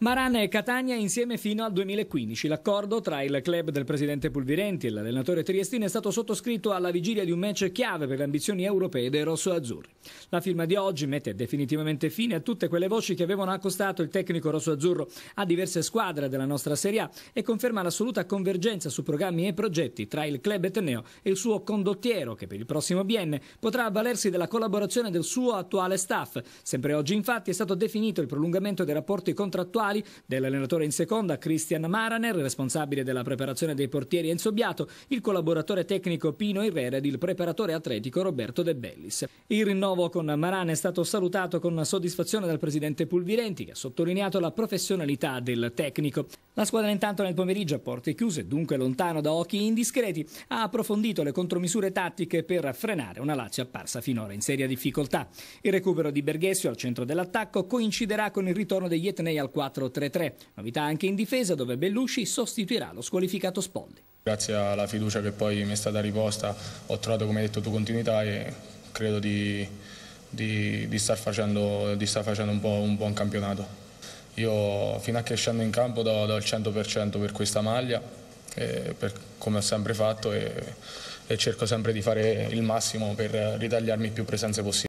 Marana e Catania insieme fino al 2015. L'accordo tra il club del presidente Pulvirenti e l'allenatore triestino è stato sottoscritto alla vigilia di un match chiave per le ambizioni europee dei rosso-azzurri. La firma di oggi mette definitivamente fine a tutte quelle voci che avevano accostato il tecnico rosso-azzurro a diverse squadre della nostra Serie A e conferma l'assoluta convergenza su programmi e progetti tra il club etneo e il suo condottiero che per il prossimo biennio potrà avvalersi della collaborazione del suo attuale staff. Sempre oggi infatti è stato definito il prolungamento dei rapporti contrattuali dell'allenatore in seconda Christian Maraner, responsabile della preparazione dei portieri Enzo Biato, il collaboratore tecnico Pino Irrera ed il preparatore atletico Roberto De Bellis. Il rinnovo rinnovo con Maran è stato salutato con soddisfazione dal presidente Pulvirenti, che ha sottolineato la professionalità del tecnico. La squadra intanto nel pomeriggio a porte chiuse, dunque lontano da occhi indiscreti, ha approfondito le contromisure tattiche per frenare una Lazio apparsa finora in seria difficoltà. Il recupero di Berghessio al centro dell'attacco coinciderà con il ritorno degli Etnei al 4-3-3, novità anche in difesa dove Bellusci sostituirà lo squalificato Spolli. Grazie alla fiducia che poi mi è stata riposta ho trovato come hai detto tu continuità e credo di, di, di, star facendo, di, star facendo, un, po', un buon campionato. Io fino a che scendo in campo do, do il 100% per questa maglia, eh, per, come ho sempre fatto, e, e cerco sempre di fare il massimo per ritagliarmi più presenze possibili.